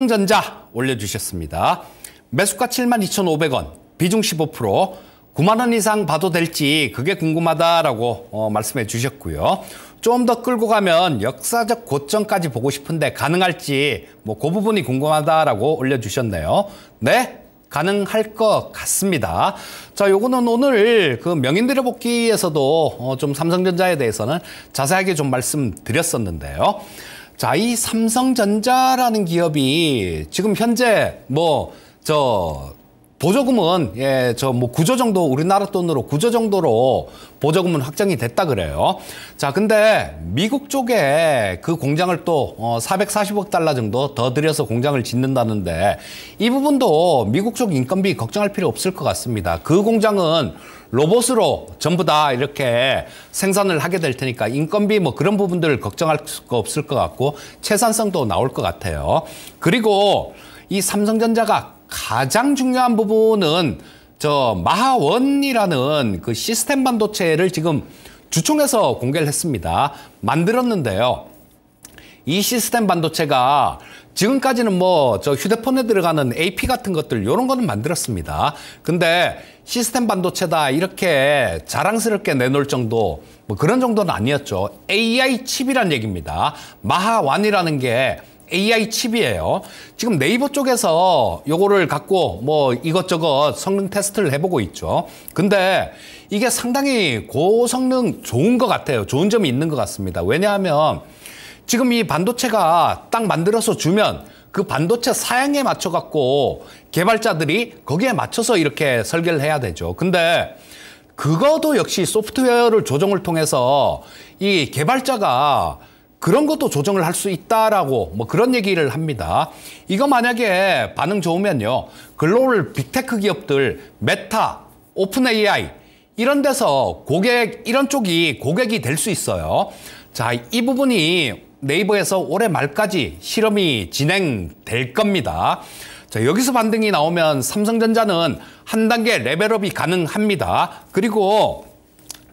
삼성 전자 올려주셨습니다. 매수가 72,500원, 비중 15%, 9만 원 이상 봐도 될지 그게 궁금하다라고 어, 말씀해 주셨고요. 좀 더 끌고 가면 역사적 고점까지 보고 싶은데 가능할지 뭐 그 부분이 궁금하다라고 올려주셨네요. 네, 가능할 것 같습니다. 자, 요거는 오늘 그 명인들의 복귀에서도 어, 좀 삼성전자에 대해서는 자세하게 좀 말씀드렸었는데요. 자, 이 삼성전자라는 기업이 지금 현재 뭐, 저, 보조금은 예, 저뭐 구조 정도 우리나라 돈으로 구조 정도로 보조금은 확정이 됐다 그래요. 자, 근데 미국 쪽에 그 공장을 또 어, 440억 달러 정도 더 들여서 공장을 짓는다는데 이 부분도 미국 쪽 인건비 걱정할 필요 없을 것 같습니다. 그 공장은 로봇으로 전부 다 이렇게 생산을 하게 될 테니까 인건비 뭐 그런 부분들을 걱정할 수 없을 것 같고 채산성도 나올 것 같아요. 그리고 이 삼성전자가 가장 중요한 부분은 저 마하원이라는 그 시스템 반도체를 지금 주총에서 공개를 했습니다. 만들었는데요. 이 시스템 반도체가 지금까지는 뭐 저 휴대폰에 들어가는 AP 같은 것들 이런 거는 만들었습니다. 근데 시스템 반도체다 이렇게 자랑스럽게 내놓을 정도 뭐 그런 정도는 아니었죠. AI 칩이란 얘기입니다. 마하완이라는 게 AI 칩이에요. 지금 네이버 쪽에서 요거를 갖고 뭐 이것저것 성능 테스트를 해보고 있죠. 근데 이게 상당히 고성능 좋은 것 같아요. 좋은 점이 있는 것 같습니다. 왜냐하면 지금 이 반도체가 딱 만들어서 주면 그 반도체 사양에 맞춰 갖고 개발자들이 거기에 맞춰서 이렇게 설계를 해야 되죠. 근데 그것도 역시 소프트웨어를 조정을 통해서 이 개발자가 그런 것도 조정을 할 수 있다라고 뭐 그런 얘기를 합니다. 이거 만약에 반응 좋으면요. 글로벌 빅테크 기업들 메타, 오픈 AI 이런 데서 고객 이런 쪽이 고객이 될 수 있어요. 자, 이 부분이 네이버에서 올해 말까지 실험이 진행될 겁니다. 자, 여기서 반등이 나오면 삼성전자는 한 단계 레벨업이 가능합니다. 그리고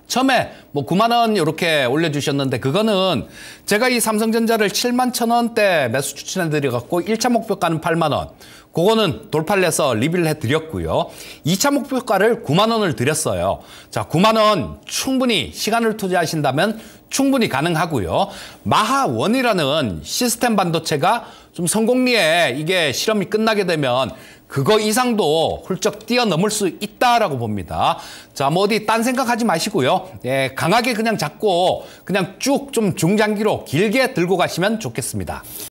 처음에 뭐 9만 원 이렇게 올려주셨는데 그거는 제가 이 삼성전자를 7만 천 원대 매수 추천해드려갖고 1차 목표가는 8만 원 그거는 돌파를 해서 리뷰를 해드렸고요. 2차 목표가를 9만 원을 드렸어요. 자 9만 원 충분히 시간을 투자하신다면 충분히 가능하고요. 마하원이라는 시스템 반도체가 좀 성공리에 이게 실험이 끝나게 되면 그거 이상도 훌쩍 뛰어넘을 수 있다라고 봅니다. 자, 뭐 어디 딴 생각하지 마시고요. 예, 강하게 그냥 잡고 그냥 쭉 좀 중장기로 길게 들고 가시면 좋겠습니다.